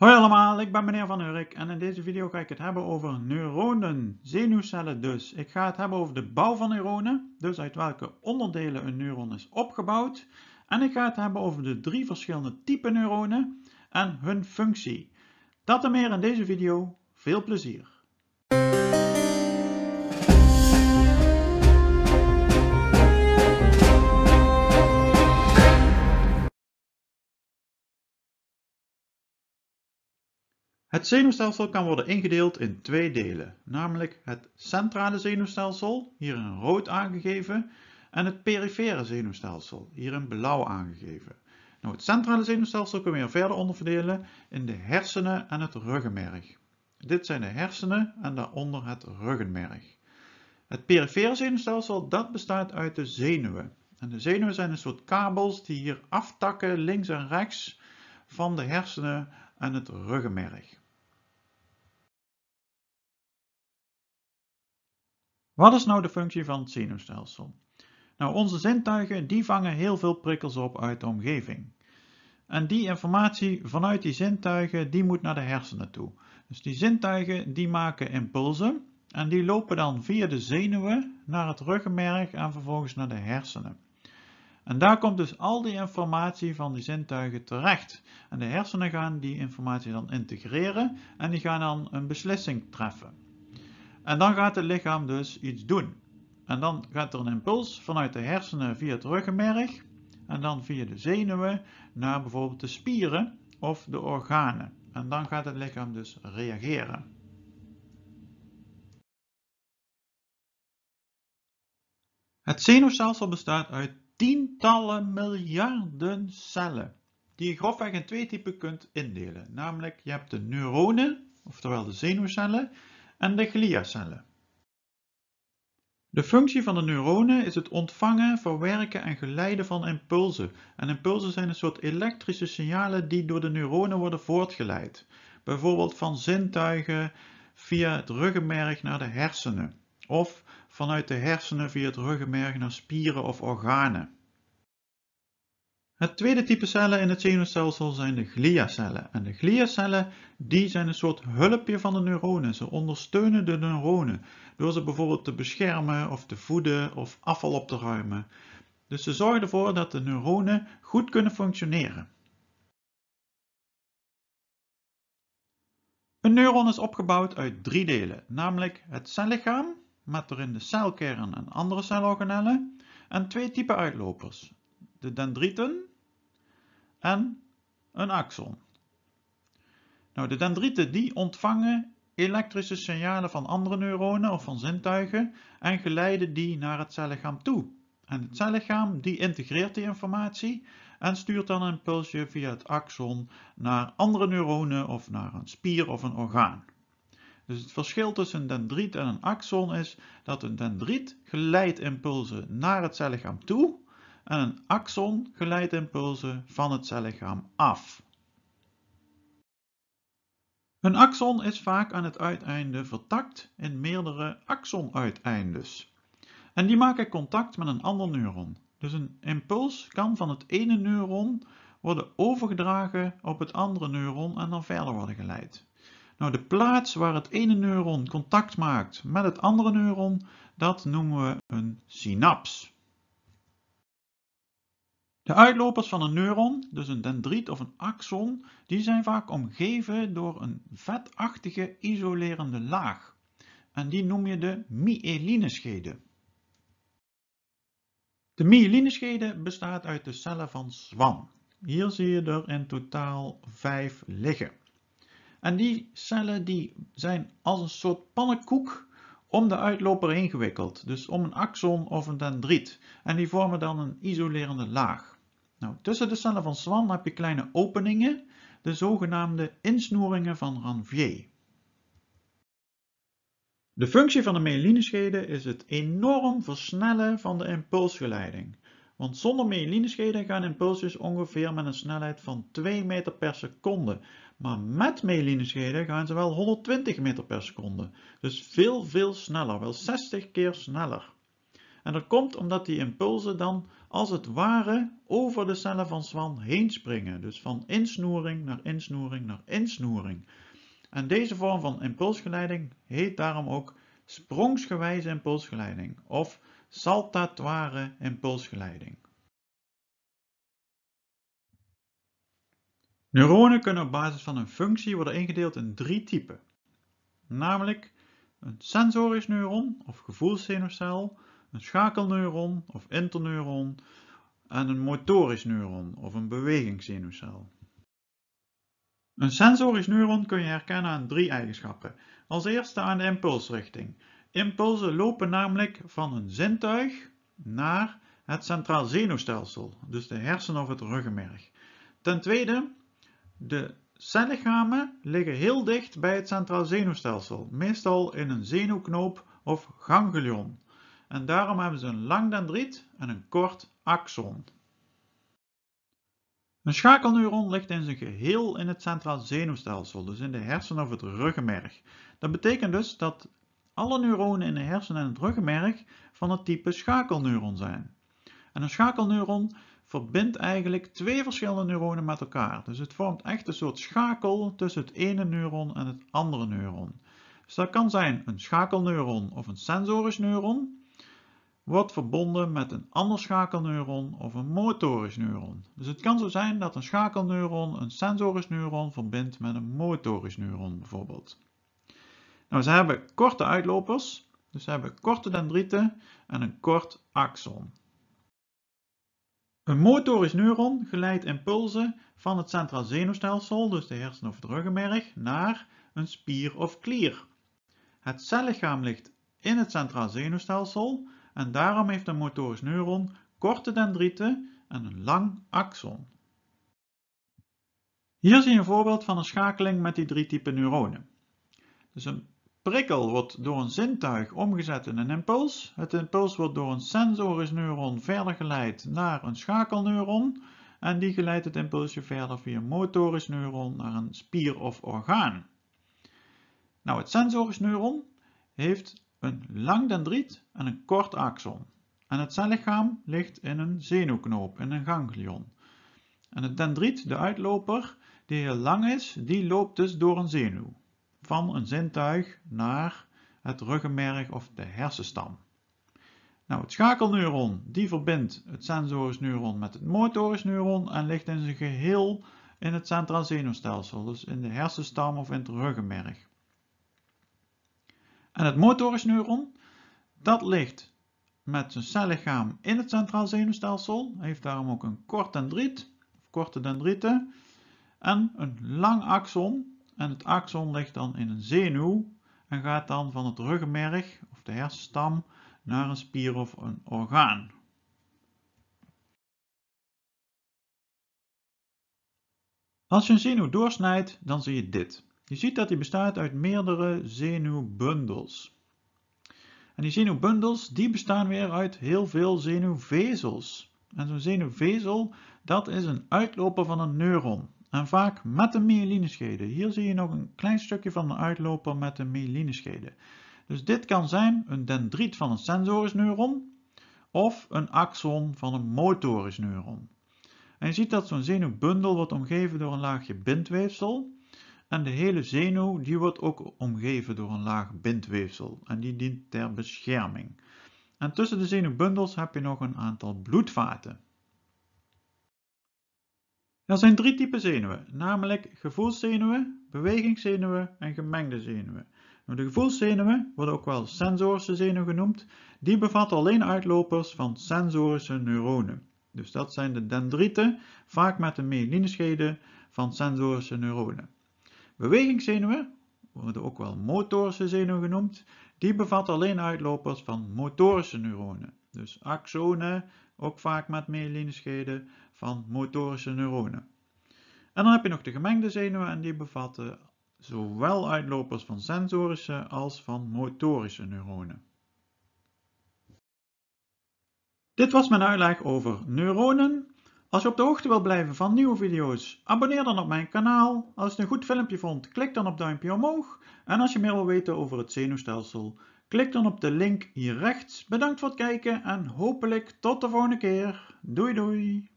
Hoi allemaal, ik ben meneer Van Urk en in deze video ga ik het hebben over neuronen, zenuwcellen dus. Ik ga het hebben over de bouw van neuronen, dus uit welke onderdelen een neuron is opgebouwd. En ik ga het hebben over de drie verschillende typen neuronen en hun functie. Dat en meer in deze video, veel plezier! Het zenuwstelsel kan worden ingedeeld in twee delen, namelijk het centrale zenuwstelsel, hier in rood aangegeven, en het perifere zenuwstelsel, hier in blauw aangegeven. Nou, het centrale zenuwstelsel kunnen we weer verder onderverdelen in de hersenen en het ruggenmerg. Dit zijn de hersenen en daaronder het ruggenmerg. Het perifere zenuwstelsel dat bestaat uit de zenuwen. En de zenuwen zijn een soort kabels die hier aftakken links en rechts van de hersenen en het ruggenmerg. Wat is nou de functie van het zenuwstelsel? Nou, onze zintuigen die vangen heel veel prikkels op uit de omgeving. En die informatie vanuit die zintuigen die moet naar de hersenen toe. Dus die zintuigen die maken impulsen en die lopen dan via de zenuwen naar het ruggenmerg en vervolgens naar de hersenen. En daar komt dus al die informatie van die zintuigen terecht. En de hersenen gaan die informatie dan integreren en die gaan dan een beslissing treffen. En dan gaat het lichaam dus iets doen. En dan gaat er een impuls vanuit de hersenen via het ruggenmerg en dan via de zenuwen naar bijvoorbeeld de spieren of de organen. En dan gaat het lichaam dus reageren. Het zenuwstelsel bestaat uit tientallen miljarden cellen, die je grofweg in twee typen kunt indelen. Namelijk, je hebt de neuronen, oftewel de zenuwcellen, en de gliacellen. De functie van de neuronen is het ontvangen, verwerken en geleiden van impulsen. En impulsen zijn een soort elektrische signalen die door de neuronen worden voortgeleid. Bijvoorbeeld van zintuigen via het ruggenmerg naar de hersenen. Of vanuit de hersenen via het ruggenmerg naar spieren of organen. Het tweede type cellen in het zenuwstelsel zijn de gliacellen. En de gliacellen die zijn een soort hulpje van de neuronen. Ze ondersteunen de neuronen door ze bijvoorbeeld te beschermen of te voeden of afval op te ruimen. Dus ze zorgen ervoor dat de neuronen goed kunnen functioneren. Een neuron is opgebouwd uit drie delen, namelijk het cellichaam, met erin de celkern en andere celorganellen, en twee type uitlopers, de dendrieten en een axon. Nou, de dendrieten die ontvangen elektrische signalen van andere neuronen of van zintuigen en geleiden die naar het cellichaam toe. En het cellichaam die integreert die informatie en stuurt dan een impulsje via het axon naar andere neuronen of naar een spier of een orgaan. Dus het verschil tussen een dendriet en een axon is dat een dendriet geleidt impulsen naar het cellichaam toe en een axon geleidt impulsen van het cellichaam af. Een axon is vaak aan het uiteinde vertakt in meerdere axonuiteindes. En die maken contact met een ander neuron. Dus een impuls kan van het ene neuron worden overgedragen op het andere neuron en dan verder worden geleid. Nou, de plaats waar het ene neuron contact maakt met het andere neuron, dat noemen we een synaps. De uitlopers van een neuron, dus een dendriet of een axon, die zijn vaak omgeven door een vetachtige isolerende laag. En die noem je de myelineschede. De myelineschede bestaat uit de cellen van zwam. Hier zie je er in totaal vijf liggen. En die cellen die zijn als een soort pannenkoek om de uitloper ingewikkeld, dus om een axon of een dendriet. En die vormen dan een isolerende laag. Nou, tussen de cellen van Swan heb je kleine openingen, de zogenaamde insnoeringen van Ranvier. De functie van de myelinescheden is het enorm versnellen van de impulsgeleiding. Want zonder myelinescheden gaan impulsjes ongeveer met een snelheid van 2 meter per seconde. Maar met myelinescheden gaan ze wel 120 meter per seconde. Dus veel, veel sneller, wel 60 keer sneller. En dat komt omdat die impulsen dan als het ware over de cellen van zwan heen springen. Dus van insnoering naar insnoering naar insnoering. En deze vorm van impulsgeleiding heet daarom ook sprongsgewijze impulsgeleiding of saltatoire impulsgeleiding. Neuronen kunnen op basis van hun functie worden ingedeeld in drie typen. Namelijk een sensorisch neuron of gevoelszenuwcel, een schakelneuron of interneuron en een motorisch neuron of een bewegingszenuwcel. Een sensorisch neuron kun je herkennen aan drie eigenschappen. Als eerste aan de impulsrichting. Impulsen lopen namelijk van een zintuig naar het centraal zenuwstelsel, dus de hersen of het ruggenmerg. Ten tweede, de cellichamen liggen heel dicht bij het centraal zenuwstelsel, meestal in een zenuwknoop of ganglion en daarom hebben ze een lang dendriet en een kort axon. Een schakelneuron ligt in zijn geheel in het centraal zenuwstelsel, dus in de hersenen of het ruggenmerg. Dat betekent dus dat alle neuronen in de hersenen en het ruggenmerg van het type schakelneuron zijn. En een schakelneuron verbindt eigenlijk twee verschillende neuronen met elkaar. Dus het vormt echt een soort schakel tussen het ene neuron en het andere neuron. Dus dat kan zijn een schakelneuron of een sensorisch neuron wordt verbonden met een ander schakelneuron of een motorisch neuron. Dus het kan zo zijn dat een schakelneuron een sensorisch neuron verbindt met een motorisch neuron bijvoorbeeld. Nou, ze hebben korte uitlopers, dus ze hebben korte dendrieten en een kort axon. Een motorisch neuron geleidt impulsen van het centraal zenuwstelsel, dus de hersen of ruggenmerg, naar een spier of klier. Het cellichaam ligt in het centraal zenuwstelsel en daarom heeft een motorisch neuron korte dendrieten en een lang axon. Hier zie je een voorbeeld van een schakeling met die drie typen neuronen. Dus een prikkel wordt door een zintuig omgezet in een impuls. Het impuls wordt door een sensorisch neuron verder geleid naar een schakelneuron. En die geleidt het impulsje verder via een motorisch neuron naar een spier of orgaan. Nou, het sensorisch neuron heeft een lang dendriet en een kort axon. En het cellichaam ligt in een zenuwknoop, in een ganglion. En het dendriet, de uitloper, die heel lang is, die loopt dus door een zenuw. Van een zintuig naar het ruggenmerg of de hersenstam. Nou, het schakelneuron, die verbindt het sensorisch neuron met het motorisch neuron en ligt in zijn geheel in het centraal zenuwstelsel, dus in de hersenstam of in het ruggenmerg. En het neuron, dat ligt met zijn cellichaam in het centraal zenuwstelsel, heeft daarom ook een kort dendriet, of korte dendrieten, en een lang axon. En het axon ligt dan in een zenuw en gaat dan van het ruggenmerg of de hersenstam naar een spier of een orgaan. Als je een zenuw doorsnijdt, dan zie je dit. Je ziet dat die bestaat uit meerdere zenuwbundels. En die zenuwbundels die bestaan weer uit heel veel zenuwvezels. En zo'n zenuwvezel, dat is een uitloper van een neuron. En vaak met een myelineschede. Hier zie je nog een klein stukje van een uitloper met een myelineschede. Dus dit kan zijn een dendriet van een sensorisch neuron of een axon van een motorisch neuron. En je ziet dat zo'n zenuwbundel wordt omgeven door een laagje bindweefsel. En de hele zenuw die wordt ook omgeven door een laag bindweefsel en die dient ter bescherming. En tussen de zenuwbundels heb je nog een aantal bloedvaten. Er zijn drie typen zenuwen, namelijk gevoelszenuwen, bewegingszenuwen en gemengde zenuwen. Nou, de gevoelszenuwen worden ook wel sensorische zenuw genoemd. Die bevatten alleen uitlopers van sensorische neuronen. Dus dat zijn de dendrieten, vaak met de myelinescheden van sensorische neuronen. Bewegingszenuwen worden ook wel motorische zenuwen genoemd. Die bevatten alleen uitlopers van motorische neuronen. Dus axonen, ook vaak met myelinscheden van motorische neuronen. En dan heb je nog de gemengde zenuwen en die bevatten zowel uitlopers van sensorische als van motorische neuronen. Dit was mijn uitleg over neuronen, als je op de hoogte wilt blijven van nieuwe video's, abonneer dan op mijn kanaal. Als je een goed filmpje vond, klik dan op duimpje omhoog. En als je meer wil weten over het zenuwstelsel, klik dan op de link hier rechts. Bedankt voor het kijken en hopelijk tot de volgende keer. Doei doei!